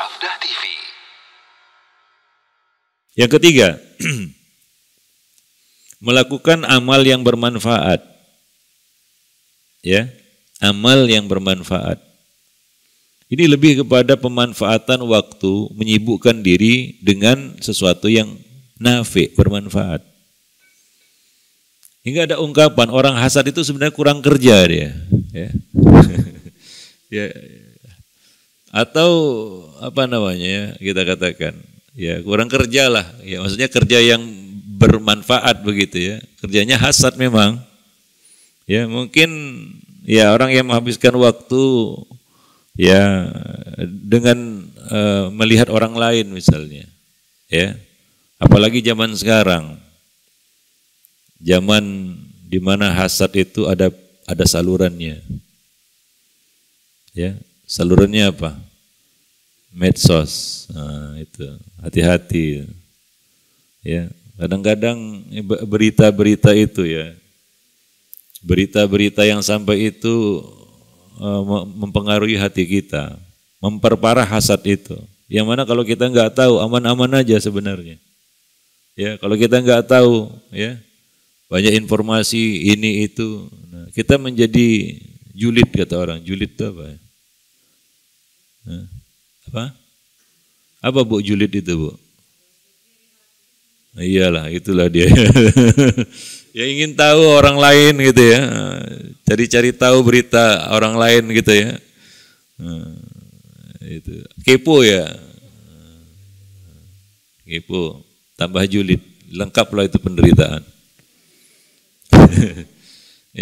Sabda TV. Yang ketiga, melakukan amal yang bermanfaat. Ya, amal yang bermanfaat. Ini lebih kepada pemanfaatan waktu, menyibukkan diri dengan sesuatu yang nafi, bermanfaat. Hingga ada ungkapan orang hasad itu sebenarnya kurang kerja dia. Ya. ya, ya atau apa namanya ya kita katakan ya kurang kerja lah ya maksudnya kerja yang bermanfaat begitu ya kerjanya hasad memang ya mungkin ya orang yang menghabiskan waktu ya dengan uh, melihat orang lain misalnya ya apalagi zaman sekarang zaman di mana hasad itu ada ada salurannya ya salurannya apa? Medsos. Nah, itu hati-hati. Ya, kadang-kadang berita-berita itu ya, berita-berita yang sampai itu eh, mempengaruhi hati kita, memperparah hasad itu. Yang mana kalau kita nggak tahu, aman-aman aja sebenarnya. Ya, kalau kita nggak tahu, ya banyak informasi ini itu, nah, kita menjadi julid kata orang. Julid itu apa? Ya? Nah, apa? Apa bu julid itu bu? Nah, iyalah, itulah dia. ya ingin tahu orang lain gitu ya. Cari-cari tahu berita orang lain gitu ya. Nah, itu kepo ya. Kepo, tambah julid, lengkaplah itu penderitaan.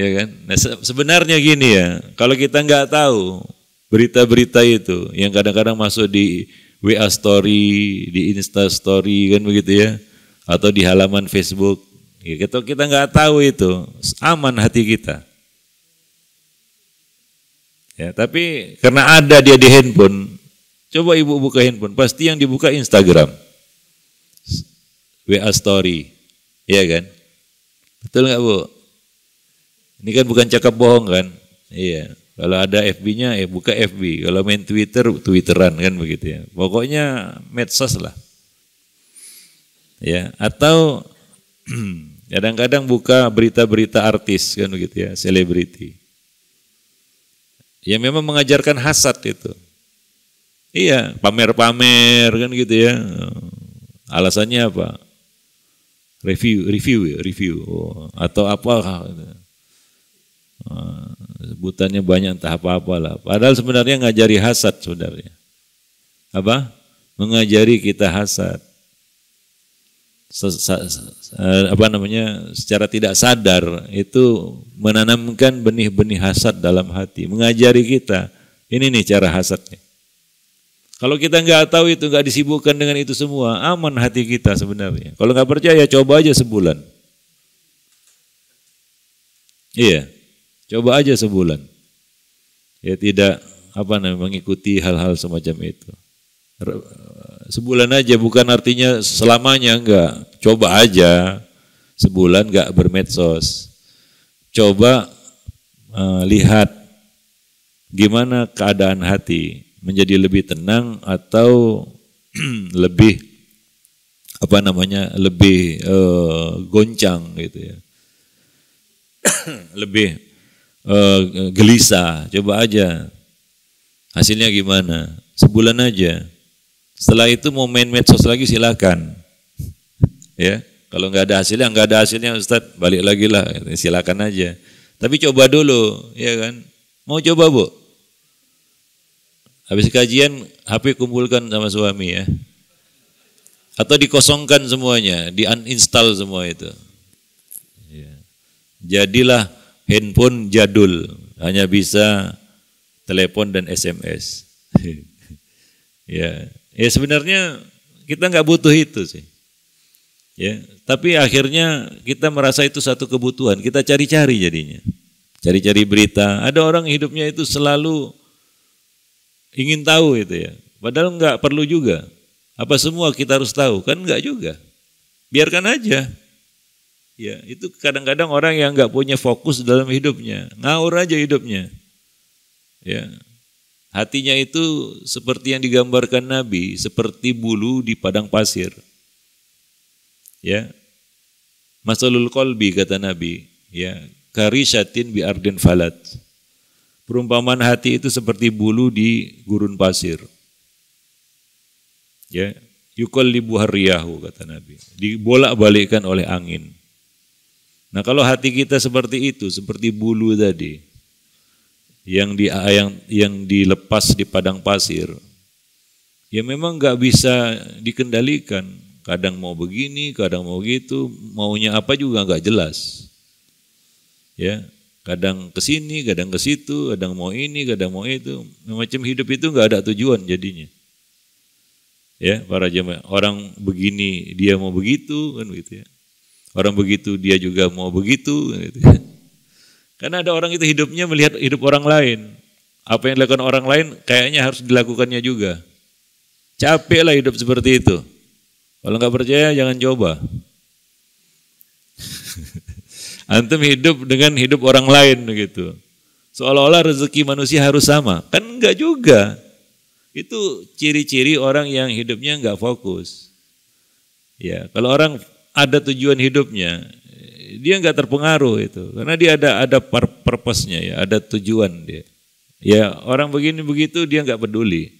ya kan? Nah, sebenarnya gini ya, kalau kita nggak tahu berita-berita itu yang kadang-kadang masuk di WA story, di Insta story kan begitu ya, atau di halaman Facebook. Ya, kita kita nggak tahu itu, aman hati kita. Ya, tapi karena ada dia di handphone, coba ibu buka handphone, pasti yang dibuka Instagram, WA story, ya kan? Betul nggak bu? Ini kan bukan cakap bohong kan? Iya. Kalau ada FB-nya ya eh, buka FB. Kalau main Twitter, Twitteran kan begitu ya. Pokoknya medsos lah. Ya, atau kadang-kadang buka berita-berita artis kan begitu ya, selebriti. Ya memang mengajarkan hasad itu. Iya, pamer-pamer kan gitu ya. Alasannya apa? Review, review, review oh, atau apa? sebutannya banyak entah apa-apa lah. Padahal sebenarnya ngajari hasad sebenarnya. Apa? Mengajari kita hasad. Sesa, eh, apa namanya secara tidak sadar itu menanamkan benih-benih hasad dalam hati mengajari kita ini nih cara hasadnya kalau kita nggak tahu itu nggak disibukkan dengan itu semua aman hati kita sebenarnya kalau nggak percaya coba aja sebulan iya Coba aja sebulan. Ya tidak apa namanya mengikuti hal-hal semacam itu. Sebulan aja bukan artinya selamanya enggak. Coba aja sebulan enggak bermedsos. Coba uh, lihat gimana keadaan hati menjadi lebih tenang atau lebih apa namanya lebih uh, goncang gitu ya lebih uh, gelisah, coba aja. Hasilnya gimana? Sebulan aja. Setelah itu mau main medsos lagi silakan. ya, kalau nggak ada hasilnya, nggak ada hasilnya Ustaz, balik lagi lah, silakan aja. Tapi coba dulu, ya kan? Mau coba bu? Habis kajian HP kumpulkan sama suami ya. Atau dikosongkan semuanya, di uninstall semua itu. Ya. Jadilah handphone jadul, hanya bisa telepon dan SMS. ya, ya sebenarnya kita nggak butuh itu sih. Ya, tapi akhirnya kita merasa itu satu kebutuhan. Kita cari-cari jadinya, cari-cari berita. Ada orang hidupnya itu selalu ingin tahu itu ya. Padahal nggak perlu juga. Apa semua kita harus tahu? Kan nggak juga. Biarkan aja. Ya, itu kadang-kadang orang yang nggak punya fokus dalam hidupnya, ngawur aja hidupnya. Ya, hatinya itu seperti yang digambarkan Nabi, seperti bulu di padang pasir. Ya, masalul kolbi kata Nabi. Ya, karisatin bi ardin falat. Perumpamaan hati itu seperti bulu di gurun pasir. Ya, yukol libu hariyahu kata Nabi. Dibolak-balikkan oleh angin. Nah kalau hati kita seperti itu, seperti bulu tadi, yang di yang yang dilepas di padang pasir, ya memang nggak bisa dikendalikan. Kadang mau begini, kadang mau gitu, maunya apa juga nggak jelas. Ya, kadang ke sini, kadang ke situ, kadang mau ini, kadang mau itu. Macam hidup itu nggak ada tujuan jadinya. Ya, para jemaah, orang begini dia mau begitu kan gitu ya. Orang begitu dia juga mau begitu. Gitu. Karena ada orang itu hidupnya melihat hidup orang lain. Apa yang dilakukan orang lain kayaknya harus dilakukannya juga. Capek lah hidup seperti itu. Kalau nggak percaya jangan coba. Antum hidup dengan hidup orang lain begitu Seolah-olah rezeki manusia harus sama. Kan nggak juga. Itu ciri-ciri orang yang hidupnya nggak fokus. Ya, kalau orang ada tujuan hidupnya. Dia nggak terpengaruh itu, karena dia ada ada purpose-nya ya, ada tujuan dia. Ya orang begini begitu dia nggak peduli.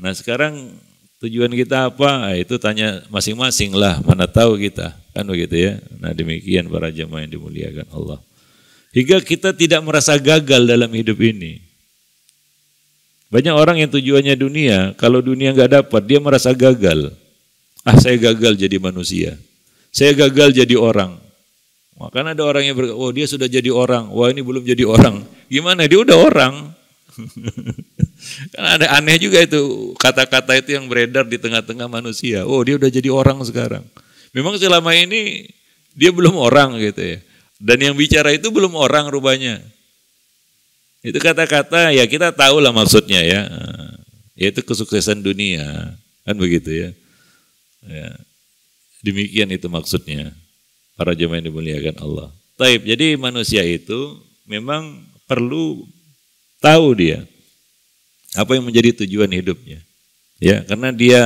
Nah sekarang tujuan kita apa? Ah, itu tanya masing-masing lah, mana tahu kita kan begitu ya. Nah demikian para jemaah yang dimuliakan Allah. Hingga kita tidak merasa gagal dalam hidup ini. Banyak orang yang tujuannya dunia, kalau dunia nggak dapat dia merasa gagal. Ah saya gagal jadi manusia. Saya gagal jadi orang. Makanya ada orang yang berkata, oh dia sudah jadi orang. Wah ini belum jadi orang. Gimana? Dia udah orang. kan ada aneh juga itu kata-kata itu yang beredar di tengah-tengah manusia. Oh dia udah jadi orang sekarang. Memang selama ini dia belum orang gitu ya. Dan yang bicara itu belum orang rupanya. Itu kata-kata ya kita tahu lah maksudnya ya. Yaitu kesuksesan dunia. Kan begitu ya. Ya. Demikian itu maksudnya para jemaah yang dimuliakan Allah. Taib. Jadi manusia itu memang perlu tahu dia apa yang menjadi tujuan hidupnya. Ya, karena dia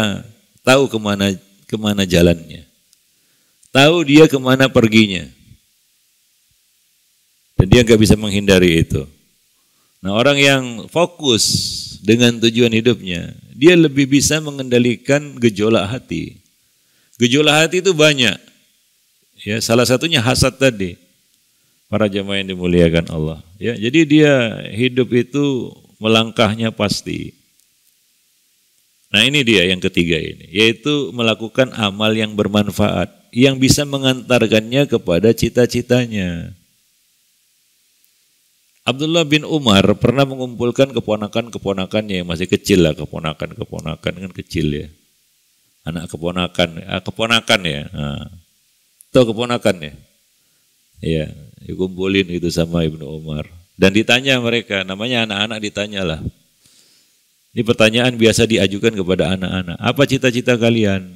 tahu kemana kemana jalannya. Tahu dia kemana perginya. Dan dia nggak bisa menghindari itu. Nah orang yang fokus dengan tujuan hidupnya, dia lebih bisa mengendalikan gejolak hati. Gejolak hati itu banyak. Ya, salah satunya hasad tadi. Para jemaah yang dimuliakan Allah. Ya, jadi dia hidup itu melangkahnya pasti. Nah, ini dia yang ketiga ini, yaitu melakukan amal yang bermanfaat yang bisa mengantarkannya kepada cita-citanya. Abdullah bin Umar pernah mengumpulkan keponakan-keponakannya yang masih kecil lah, keponakan-keponakan kan kecil ya anak keponakan, ah, keponakan ya, nah, atau keponakan ya, ya dikumpulin itu sama ibnu Umar. Dan ditanya mereka, namanya anak-anak ditanyalah. Ini pertanyaan biasa diajukan kepada anak-anak. Apa cita-cita kalian?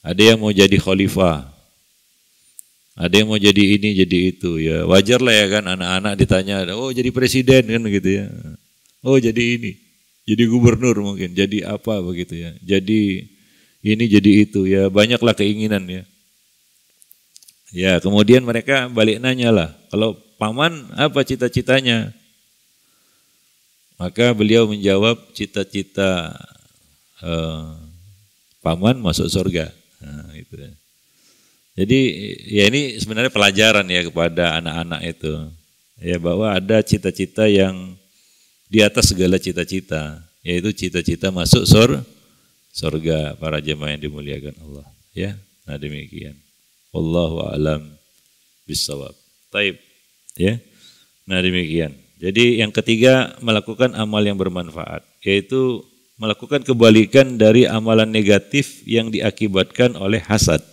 Ada yang mau jadi khalifah. Ada yang mau jadi ini, jadi itu. Ya wajar lah ya kan anak-anak ditanya, oh jadi presiden kan gitu ya. Oh jadi ini jadi gubernur mungkin, jadi apa begitu ya. Jadi ini jadi itu ya, banyaklah keinginan ya. Ya, kemudian mereka balik nanya lah, kalau paman apa cita-citanya? Maka beliau menjawab cita-cita eh, paman masuk surga. Nah, ya. Jadi ya ini sebenarnya pelajaran ya kepada anak-anak itu. Ya bahwa ada cita-cita yang di atas segala cita-cita, yaitu cita-cita masuk sur surga para jemaah yang dimuliakan Allah. Ya, nah demikian. Wallahu a'lam bisawab. Taib. Ya. Nah demikian. Jadi yang ketiga melakukan amal yang bermanfaat, yaitu melakukan kebalikan dari amalan negatif yang diakibatkan oleh hasad.